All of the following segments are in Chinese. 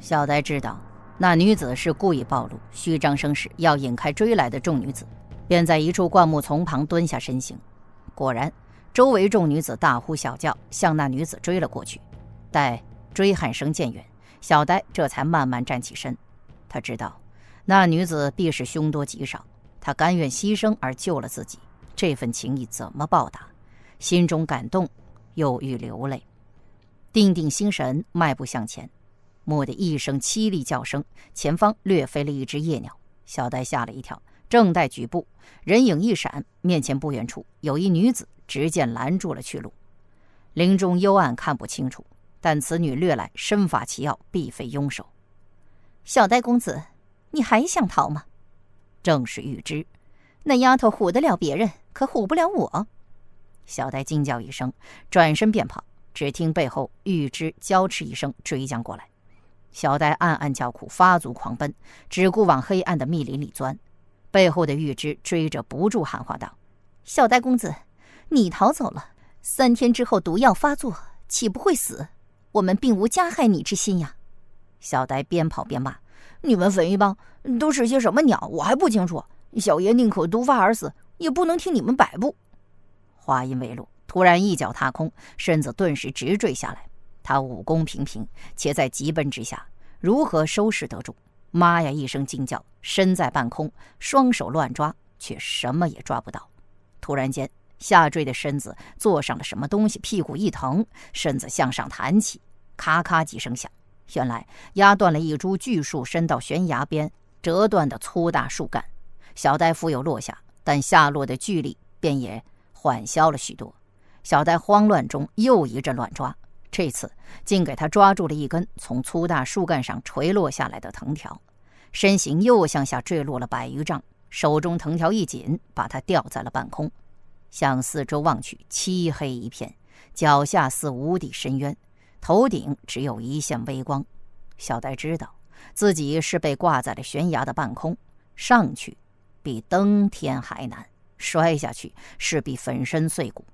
小呆知道那女子是故意暴露、虚张声势，要引开追来的众女子，便在一处灌木丛旁蹲下身形。果然，周围众女子大呼小叫，向那女子追了过去。待追喊声渐远，小呆这才慢慢站起身。他知道那女子必是凶多吉少，他甘愿牺牲而救了自己，这份情谊怎么报答？心中感动，又欲流泪。定定心神，迈步向前。蓦地一声凄厉叫声，前方掠飞了一只夜鸟，小呆吓了一跳，正待举步，人影一闪，面前不远处有一女子，直接拦住了去路。林中幽暗，看不清楚，但此女略来，身法奇奥，必非庸手。小呆公子，你还想逃吗？正是玉芝，那丫头唬得了别人，可唬不了我。小呆惊叫一声，转身便跑，只听背后玉芝娇叱一声，追将过来。小呆暗暗叫苦，发足狂奔，只顾往黑暗的密林里钻。背后的玉芝追着不住喊话道：“小呆公子，你逃走了，三天之后毒药发作，岂不会死？我们并无加害你之心呀。”小呆边跑边骂：“你们粉帮都是些什么鸟？我还不清楚。小爷宁可毒发而死，也不能听你们摆布。”话音未落，突然一脚踏空，身子顿时直坠下来。他武功平平，且在疾奔之下。如何收拾得住？妈呀！一声惊叫，身在半空，双手乱抓，却什么也抓不到。突然间，下坠的身子坐上了什么东西，屁股一疼，身子向上弹起，咔咔几声响。原来压断了一株巨树，伸到悬崖边折断的粗大树干。小戴复又落下，但下落的距离便也缓消了许多。小戴慌乱中又一阵乱抓。这次竟给他抓住了一根从粗大树干上垂落下来的藤条，身形又向下坠落了百余丈，手中藤条一紧，把他吊在了半空。向四周望去，漆黑一片，脚下似无底深渊，头顶只有一线微光。小戴知道自己是被挂在了悬崖的半空，上去比登天还难，摔下去势必粉身碎骨，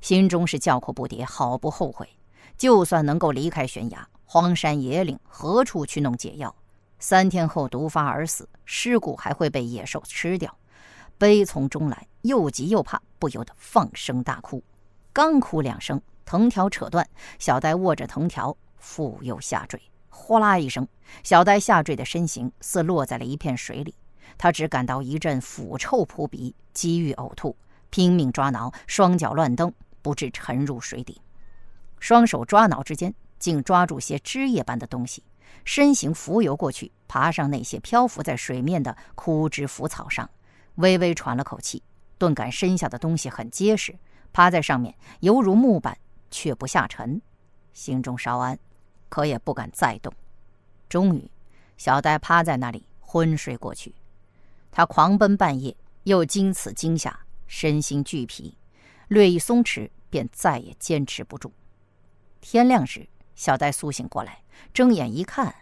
心中是叫苦不迭，好不后悔。就算能够离开悬崖、荒山野岭，何处去弄解药？三天后毒发而死，尸骨还会被野兽吃掉。悲从中来，又急又怕，不由得放声大哭。刚哭两声，藤条扯断，小呆握着藤条，复又下坠。哗啦一声，小呆下坠的身形似落在了一片水里。他只感到一阵腐臭扑鼻，几欲呕吐，拼命抓挠，双脚乱蹬，不至沉入水底。双手抓挠之间，竟抓住些枝叶般的东西，身形浮游过去，爬上那些漂浮在水面的枯枝浮草上，微微喘了口气，顿感身下的东西很结实，趴在上面犹如木板，却不下沉，心中稍安，可也不敢再动。终于，小呆趴在那里昏睡过去。他狂奔半夜，又经此惊吓，身心俱疲，略一松弛，便再也坚持不住。天亮时，小戴苏醒过来，睁眼一看，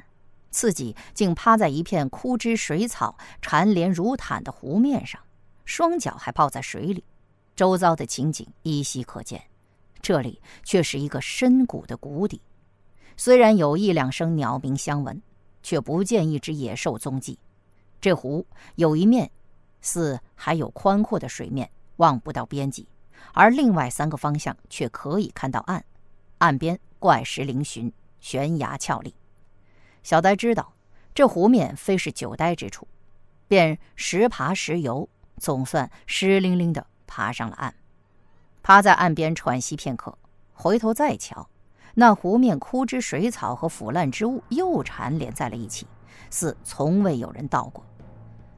自己竟趴在一片枯枝水草缠连如毯的湖面上，双脚还泡在水里。周遭的情景依稀可见，这里却是一个深谷的谷底。虽然有一两声鸟鸣相闻，却不见一只野兽踪迹。这湖有一面似还有宽阔的水面，望不到边际，而另外三个方向却可以看到岸。岸边怪石嶙峋，悬崖峭立。小呆知道这湖面非是久呆之处，便时爬时游，总算湿淋淋的爬上了岸。趴在岸边喘息片刻，回头再瞧，那湖面枯枝水草和腐烂之物又缠连在了一起，似从未有人到过。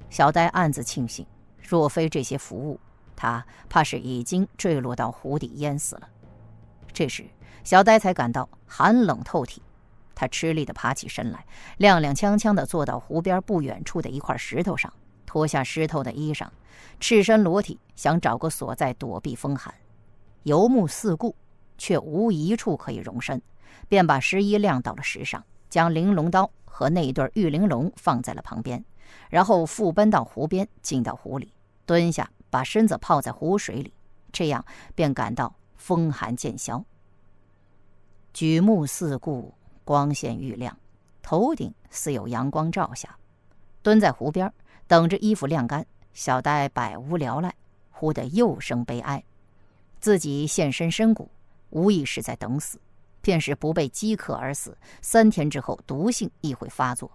小呆暗自庆幸，若非这些浮物，他怕是已经坠落到湖底淹死了。这时，小呆才感到寒冷透体，他吃力地爬起身来，踉踉跄跄地坐到湖边不远处的一块石头上，脱下湿透的衣裳，赤身裸体，想找个所在躲避风寒。游目四顾，却无一处可以容身，便把湿衣晾到了石上，将玲珑刀和那一对玉玲珑放在了旁边，然后复奔到湖边，进到湖里，蹲下，把身子泡在湖水里，这样便感到风寒渐消。举目四顾，光线愈亮，头顶似有阳光照下。蹲在湖边，等着衣服晾干。小呆百无聊赖，忽地又生悲哀：自己现身深谷，无疑是在等死。便是不被饥渴而死，三天之后毒性亦会发作。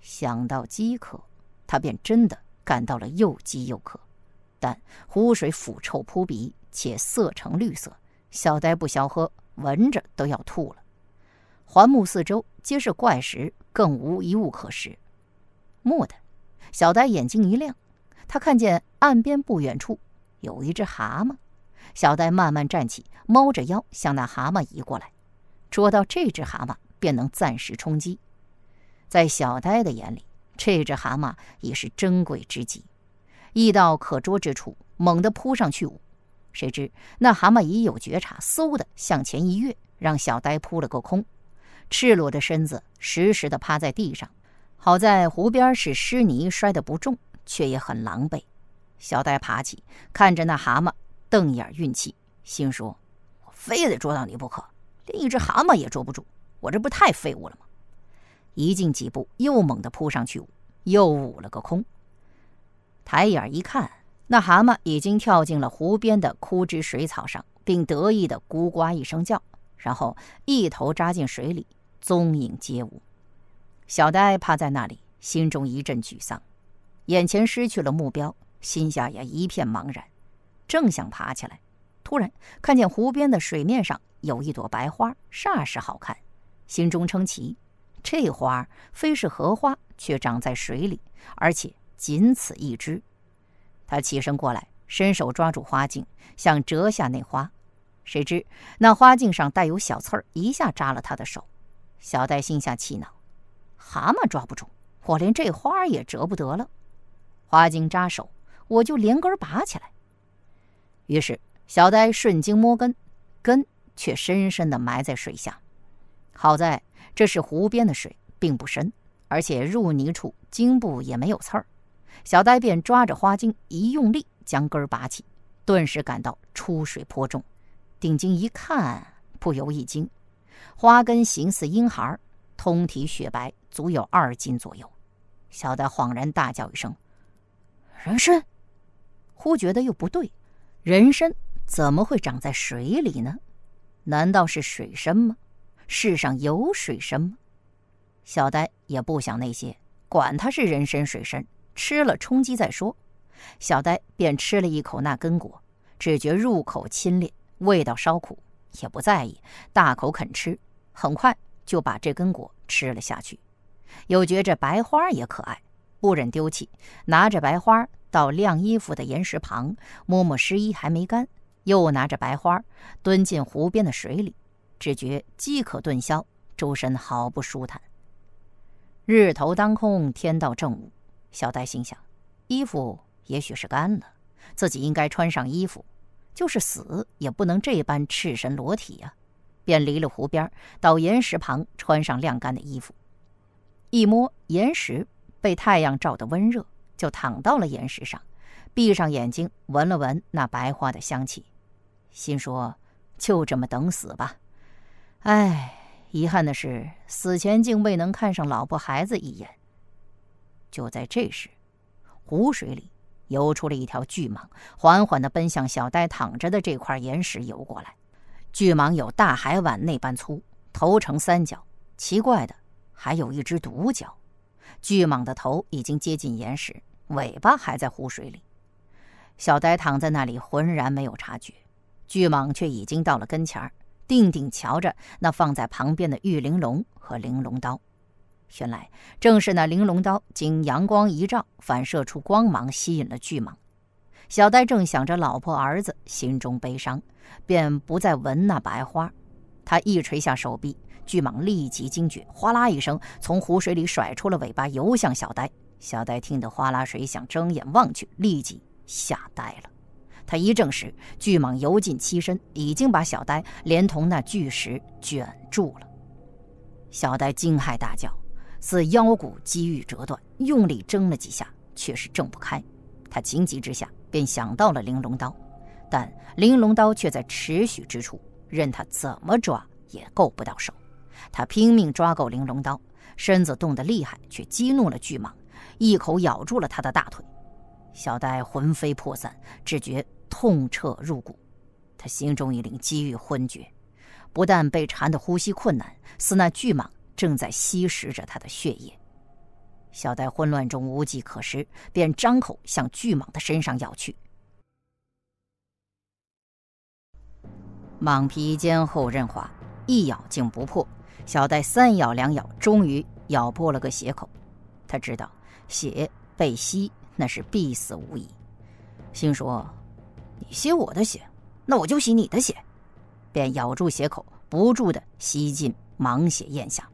想到饥渴，他便真的感到了又饥又渴。但湖水腐臭扑鼻，且色呈绿色，小呆不消喝。闻着都要吐了，环目四周皆是怪石，更无一物可食。蓦地，小呆眼睛一亮，他看见岸边不远处有一只蛤蟆。小呆慢慢站起，猫着腰向那蛤蟆移过来，捉到这只蛤蟆便能暂时充饥。在小呆的眼里，这只蛤蟆已是珍贵之极。一到可捉之处，猛地扑上去。谁知那蛤蟆已有觉察，嗖的向前一跃，让小呆扑了个空，赤裸的身子实实的趴在地上。好在湖边是湿泥，摔得不重，却也很狼狈。小呆爬起，看着那蛤蟆，瞪眼运气，心说：“我非得捉到你不可！连一只蛤蟆也捉不住，我这不太废物了吗？”一进几步，又猛地扑上去，又捂了个空。抬眼一看。那蛤蟆已经跳进了湖边的枯枝水草上，并得意的“咕呱”一声叫，然后一头扎进水里，踪影皆无。小呆趴在那里，心中一阵沮丧，眼前失去了目标，心下也一片茫然。正想爬起来，突然看见湖边的水面上有一朵白花，煞是好看，心中称奇。这花非是荷花，却长在水里，而且仅此一枝。他起身过来，伸手抓住花茎，想折下那花，谁知那花茎上带有小刺儿，一下扎了他的手。小呆心下气恼，蛤蟆抓不住，我连这花也折不得了。花茎扎手，我就连根拔起来。于是小呆顺经摸根，根却深深地埋在水下。好在这是湖边的水，并不深，而且入泥处茎部也没有刺儿。小呆便抓着花茎一用力，将根拔起，顿时感到出水颇重。定睛一看，不由一惊，花根形似婴孩，通体雪白，足有二斤左右。小呆恍然大叫一声：“人参！”忽觉得又不对，人参怎么会长在水里呢？难道是水参吗？世上有水参吗？小呆也不想那些，管他是人参、水参。吃了充饥再说。小呆便吃了一口那根果，只觉入口清冽，味道稍苦，也不在意，大口啃吃，很快就把这根果吃了下去。又觉着白花也可爱，不忍丢弃，拿着白花到晾衣服的岩石旁，摸摸湿衣还没干，又拿着白花蹲进湖边的水里，只觉饥渴顿消，周身好不舒坦。日头当空，天到正午。小戴心想，衣服也许是干了，自己应该穿上衣服，就是死也不能这般赤身裸体呀。便离了湖边，到岩石旁穿上晾干的衣服。一摸岩石，被太阳照得温热，就躺到了岩石上，闭上眼睛，闻了闻那白花的香气，心说就这么等死吧。哎，遗憾的是，死前竟未能看上老婆孩子一眼。就在这时，湖水里游出了一条巨蟒，缓缓地奔向小呆躺着的这块岩石游过来。巨蟒有大海碗那般粗，头呈三角，奇怪的还有一只独角。巨蟒的头已经接近岩石，尾巴还在湖水里。小呆躺在那里，浑然没有察觉，巨蟒却已经到了跟前儿，定定瞧着那放在旁边的玉玲珑和玲珑刀。原来正是那玲珑刀，经阳光一照，反射出光芒，吸引了巨蟒。小呆正想着老婆儿子，心中悲伤，便不再闻那白花。他一垂下手臂，巨蟒立即惊觉，哗啦一声从湖水里甩出了尾巴，游向小呆。小呆听得哗啦水响，睁眼望去，立即吓呆了。他一证时，巨蟒游进七身，已经把小呆连同那巨石卷住了。小呆惊骇大叫。似腰骨几欲折断，用力挣了几下，却是挣不开。他情急之下，便想到了玲珑刀，但玲珑刀却在尺许之处，任他怎么抓也够不到手。他拼命抓够玲珑刀，身子动得厉害，却激怒了巨蟒，一口咬住了他的大腿。小呆魂飞魄散，只觉痛彻入骨，他心中一凛，机遇昏厥。不但被缠得呼吸困难，似那巨蟒。正在吸食着他的血液，小戴混乱中无计可施，便张口向巨蟒的身上咬去。蟒皮坚厚韧滑，一咬竟不破。小戴三咬两咬，终于咬破了个血口。他知道血被吸那是必死无疑，心说：“你吸我的血，那我就吸你的血。”便咬住血口，不住的吸进蟒血咽下。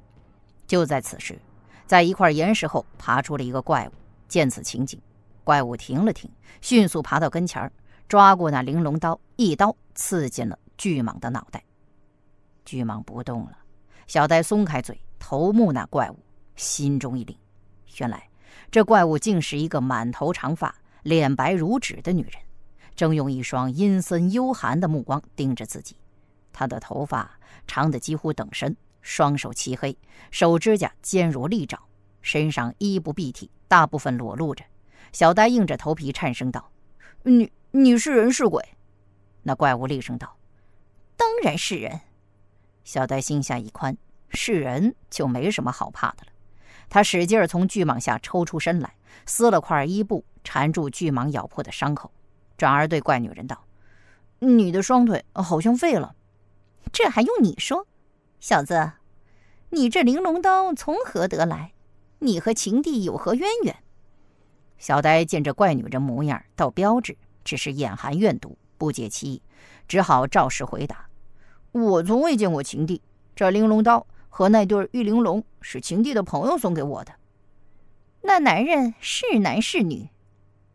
就在此时，在一块岩石后爬出了一个怪物。见此情景，怪物停了停，迅速爬到跟前儿，抓过那玲珑刀，一刀刺进了巨蟒的脑袋。巨蟒不动了，小呆松开嘴。头目那怪物心中一凛，原来这怪物竟是一个满头长发、脸白如纸的女人，正用一双阴森幽寒的目光盯着自己。她的头发长得几乎等身。双手漆黑，手指甲尖如利爪，身上衣不蔽体，大部分裸露着。小呆硬着头皮颤声道：“你你是人是鬼？”那怪物厉声道：“当然是人。”小呆心下一宽，是人就没什么好怕的了。他使劲儿从巨蟒下抽出身来，撕了块衣布缠住巨蟒咬破的伤口，转而对怪女人道：“你的双腿好像废了，这还用你说？”小子，你这玲珑刀从何得来？你和秦帝有何渊源？小呆见这怪女人模样倒标致，只是眼含怨毒，不解其意，只好照实回答：“我从未见过秦帝，这玲珑刀和那对玉玲珑是秦帝的朋友送给我的。那男人是男是女？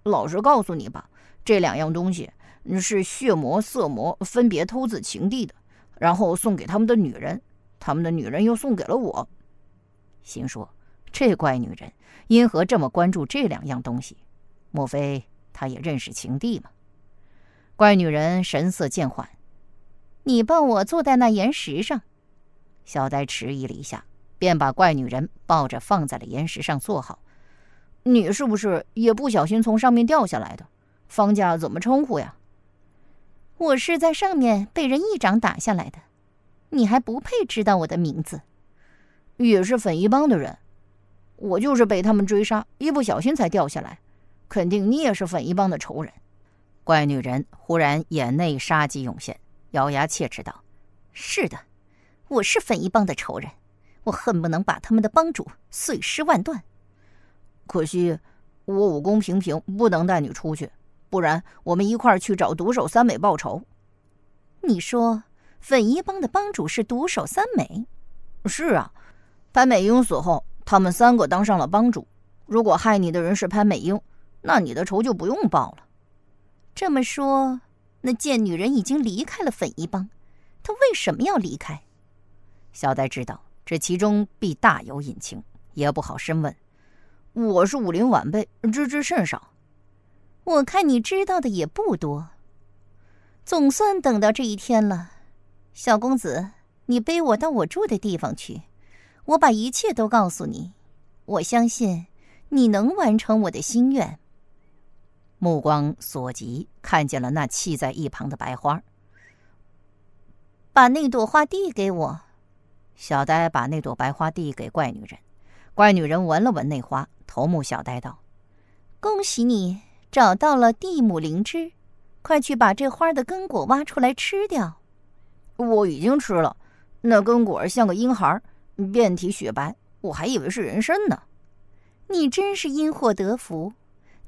老实告诉你吧，这两样东西是血魔、色魔分别偷自秦帝的，然后送给他们的女人。”他们的女人又送给了我，心说这怪女人因何这么关注这两样东西？莫非她也认识情帝吗？怪女人神色渐缓，你抱我坐在那岩石上。小呆迟疑了一下，便把怪女人抱着放在了岩石上坐好。你是不是也不小心从上面掉下来的？方家怎么称呼呀？我是在上面被人一掌打下来的。你还不配知道我的名字，也是粉衣帮的人，我就是被他们追杀，一不小心才掉下来。肯定你也是粉衣帮的仇人。怪女人忽然眼内杀机涌现，咬牙切齿道：“是的，我是粉衣帮的仇人，我恨不能把他们的帮主碎尸万段。可惜我武功平平，不能带你出去，不然我们一块去找毒手三美报仇。你说。”粉衣帮的帮主是独手三美。是啊，潘美英死后，他们三个当上了帮主。如果害你的人是潘美英，那你的仇就不用报了。这么说，那贱女人已经离开了粉衣帮，她为什么要离开？小呆知道这其中必大有隐情，也不好深问。我是武林晚辈，知之甚少。我看你知道的也不多。总算等到这一天了。小公子，你背我到我住的地方去，我把一切都告诉你。我相信你能完成我的心愿。目光所及，看见了那弃在一旁的白花，把那朵花递给我。小呆把那朵白花递给怪女人，怪女人闻了闻那花，头目小呆道：“恭喜你找到了地母灵芝，快去把这花的根果挖出来吃掉。”我已经吃了，那根果儿像个婴孩，遍体雪白，我还以为是人参呢。你真是因祸得福。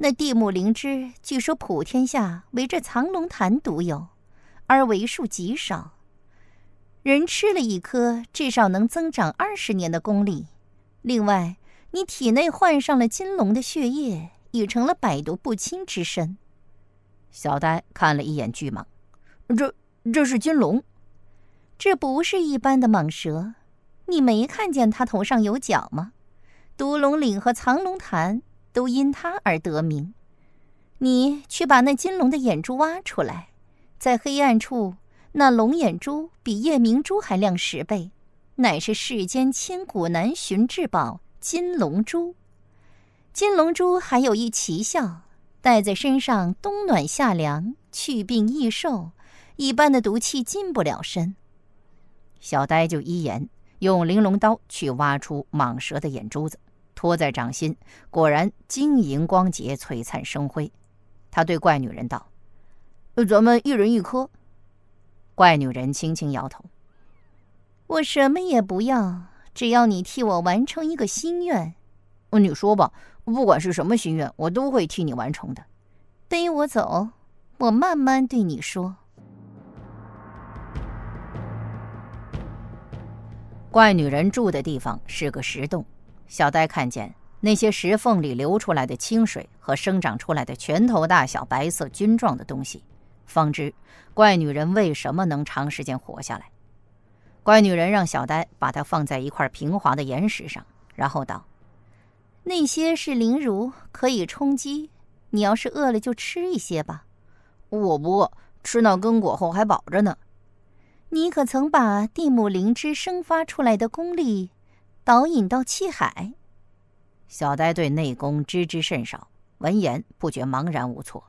那地母灵芝据说普天下唯这藏龙潭独有，而为数极少。人吃了一颗，至少能增长二十年的功力。另外，你体内换上了金龙的血液，已成了百毒不侵之身。小呆看了一眼巨蟒，这这是金龙。这不是一般的蟒蛇，你没看见它头上有角吗？毒龙岭和藏龙潭都因它而得名。你去把那金龙的眼珠挖出来，在黑暗处，那龙眼珠比夜明珠还亮十倍，乃是世间千古难寻至宝——金龙珠。金龙珠还有一奇效，戴在身上冬暖夏凉，去病益寿，一般的毒气进不了身。小呆就依言，用玲珑刀去挖出蟒蛇的眼珠子，托在掌心，果然晶莹光洁、璀璨生辉。他对怪女人道：“咱们一人一颗。”怪女人轻轻摇头：“我什么也不要，只要你替我完成一个心愿。”“你说吧，不管是什么心愿，我都会替你完成的。”“背我走，我慢慢对你说。”怪女人住的地方是个石洞，小呆看见那些石缝里流出来的清水和生长出来的拳头大小白色菌状的东西，方知怪女人为什么能长时间活下来。怪女人让小呆把它放在一块平滑的岩石上，然后道：“那些是灵茹，可以充饥。你要是饿了就吃一些吧。”“我不饿，吃那根果后还饱着呢。”你可曾把地母灵芝生发出来的功力，导引到气海？小呆对内功知之甚少，闻言不觉茫然无措。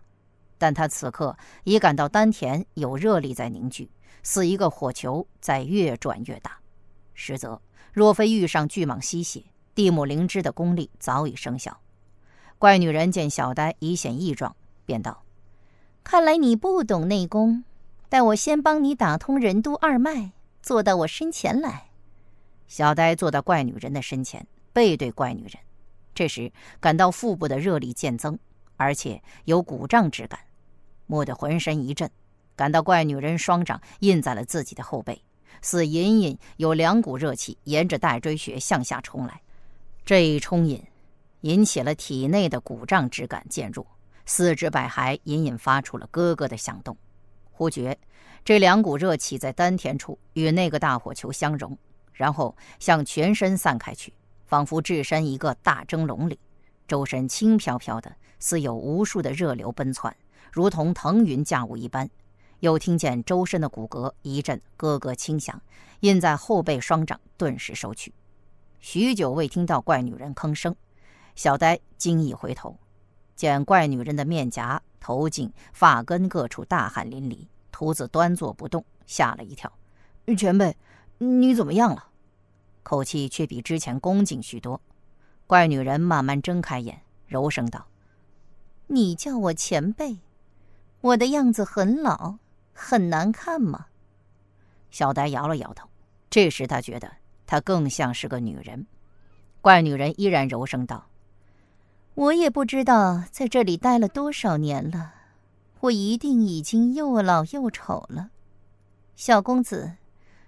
但他此刻已感到丹田有热力在凝聚，似一个火球在越转越大。实则，若非遇上巨蟒吸血，地母灵芝的功力早已生效。怪女人见小呆已显异状，便道：“看来你不懂内功。”待我先帮你打通任督二脉，坐到我身前来。小呆坐到怪女人的身前，背对怪女人。这时感到腹部的热力渐增，而且有鼓胀之感，蓦地浑身一震，感到怪女人双掌印在了自己的后背，似隐隐有两股热气沿着带椎穴向下冲来。这一冲引，引起了体内的鼓胀之感渐弱，四肢百骸隐隐发出了咯咯的响动。忽觉这两股热气在丹田处与那个大火球相融，然后向全身散开去，仿佛置身一个大蒸笼里，周身轻飘飘的，似有无数的热流奔窜，如同腾云驾雾一般。又听见周身的骨骼一阵咯咯轻响，印在后背双掌顿时收去。许久未听到怪女人吭声，小呆惊异回头，见怪女人的面颊。头颈、发根各处大汗淋漓，秃子端坐不动，吓了一跳。前辈，你怎么样了？口气却比之前恭敬许多。怪女人慢慢睁开眼，柔声道：“你叫我前辈，我的样子很老，很难看吗？”小呆摇了摇头。这时他觉得她更像是个女人。怪女人依然柔声道。我也不知道在这里待了多少年了，我一定已经又老又丑了。小公子，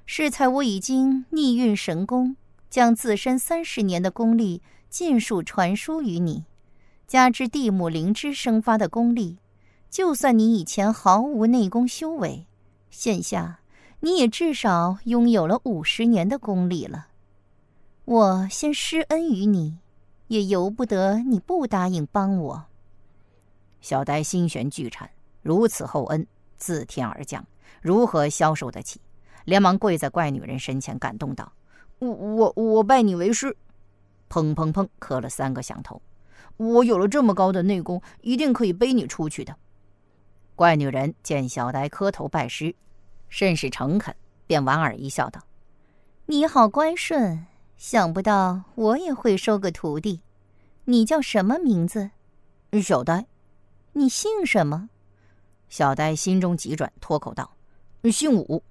适才我已经逆运神功，将自身三十年的功力尽数传输于你，加之地母灵芝生发的功力，就算你以前毫无内功修为，现下你也至少拥有了五十年的功力了。我先施恩于你。也由不得你不答应帮我。小呆心弦巨颤，如此厚恩自天而降，如何消受得起？连忙跪在怪女人身前，感动道：“我我我拜你为师！”砰砰砰，磕了三个响头。我有了这么高的内功，一定可以背你出去的。怪女人见小呆磕头拜师，甚是诚恳，便莞尔一笑道：“你好乖顺。”想不到我也会收个徒弟，你叫什么名字？小呆，你姓什么？小呆心中急转，脱口道：“姓武。”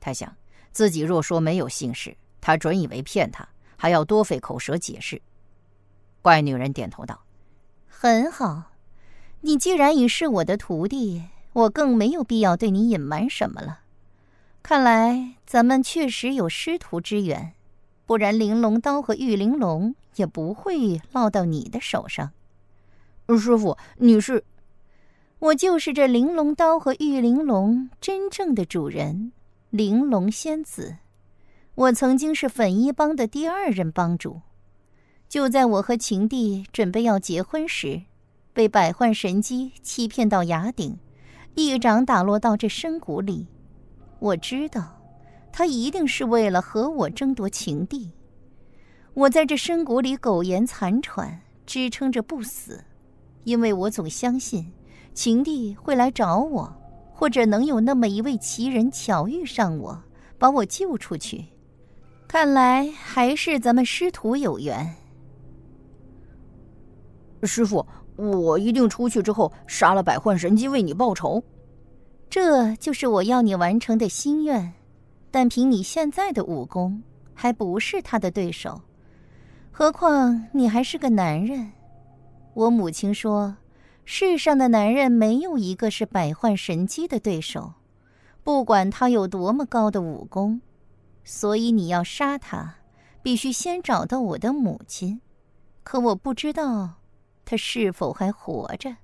他想，自己若说没有姓氏，他准以为骗他，还要多费口舌解释。怪女人点头道：“很好，你既然已是我的徒弟，我更没有必要对你隐瞒什么了。看来咱们确实有师徒之缘。”不然，玲珑刀和玉玲珑也不会落到你的手上。师傅，你是？我就是这玲珑刀和玉玲珑真正的主人，玲珑仙子。我曾经是粉衣帮的第二任帮主。就在我和情帝准备要结婚时，被百幻神机欺骗到崖顶，一掌打落到这深谷里。我知道。他一定是为了和我争夺情帝。我在这深谷里苟延残喘，支撑着不死，因为我总相信情帝会来找我，或者能有那么一位奇人巧遇上我，把我救出去。看来还是咱们师徒有缘。师傅，我一定出去之后杀了百幻神姬，为你报仇。这就是我要你完成的心愿。但凭你现在的武功，还不是他的对手。何况你还是个男人。我母亲说，世上的男人没有一个是百幻神机的对手，不管他有多么高的武功。所以你要杀他，必须先找到我的母亲。可我不知道他是否还活着。